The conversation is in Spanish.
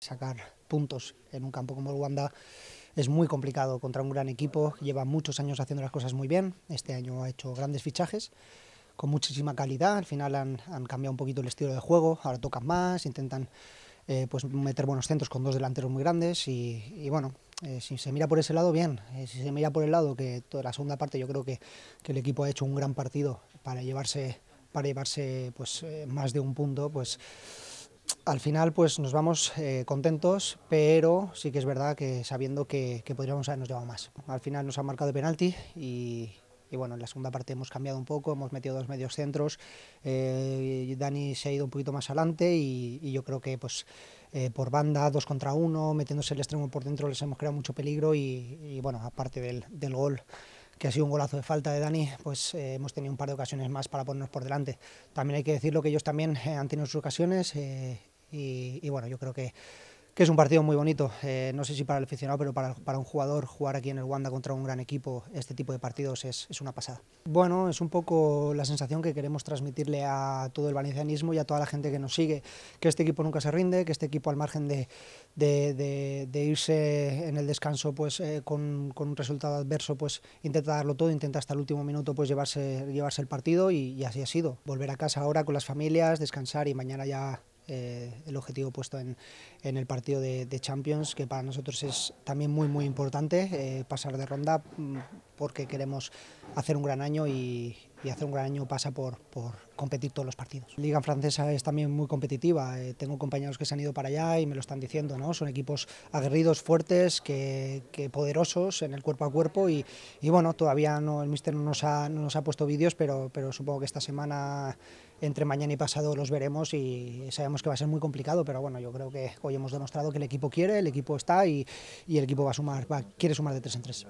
Sacar puntos en un campo como el Wanda es muy complicado contra un gran equipo, lleva muchos años haciendo las cosas muy bien, este año ha hecho grandes fichajes con muchísima calidad, al final han, cambiado un poquito el estilo de juego, ahora tocan más, intentan eh, pues meter buenos centros con dos delanteros muy grandes y, bueno, eh, si se mira por ese lado, bien. Eh, si se mira por el lado, que toda la segunda parte yo creo que, el equipo ha hecho un gran partido para llevarse, para llevarse pues, más de un punto, pues al final pues nos vamos eh, contentos, pero sí que es verdad que sabiendo que, podríamos habernos llevado más. Al final nos han marcado de penalti y, bueno, en la segunda parte hemos cambiado un poco, hemos metido dos medios centros, eh, Dani se ha ido un poquito más adelante y, yo creo que pues eh, por banda, dos contra uno, metiéndose el extremo por dentro les hemos creado mucho peligro y, bueno, aparte del, gol que ha sido un golazo de falta de Dani, pues hemos tenido un par de ocasiones más para ponernos por delante. También hay que lo que ellos también han tenido sus ocasiones, y, bueno, yo creo que, es un partido muy bonito. Eh, no sé si para el aficionado, pero para, un jugador jugar aquí en el Wanda contra un gran equipo, este tipo de partidos es, una pasada. Bueno, es un poco la sensación que queremos transmitirle a todo el valencianismo y a toda la gente que nos sigue, que este equipo nunca se rinde, que este equipo al margen de, irse en el descanso pues, eh, con, un resultado adverso, pues intenta darlo todo, intenta hasta el último minuto pues, llevarse, llevarse el partido y, y así ha sido. Volver a casa ahora con las familias, descansar y mañana ya eh, el objetivo puesto en, el partido de, Champions, que para nosotros es también muy, muy importante eh, pasar de ronda mm, porque queremos hacer un gran año y, y hace un gran año pasa por, por competir todos los partidos. La Liga francesa es también muy competitiva, eh, tengo compañeros que se han ido para allá y me lo están diciendo, ¿no? son equipos aguerridos, fuertes, que, poderosos en el cuerpo a cuerpo y, y bueno, todavía no, el míster no nos ha, puesto vídeos, pero, pero supongo que esta semana entre mañana y pasado los veremos y sabemos que va a ser muy complicado, pero bueno, yo creo que hoy hemos demostrado que el equipo quiere, el equipo está y, el equipo va a sumar, quiere sumar de tres en tres.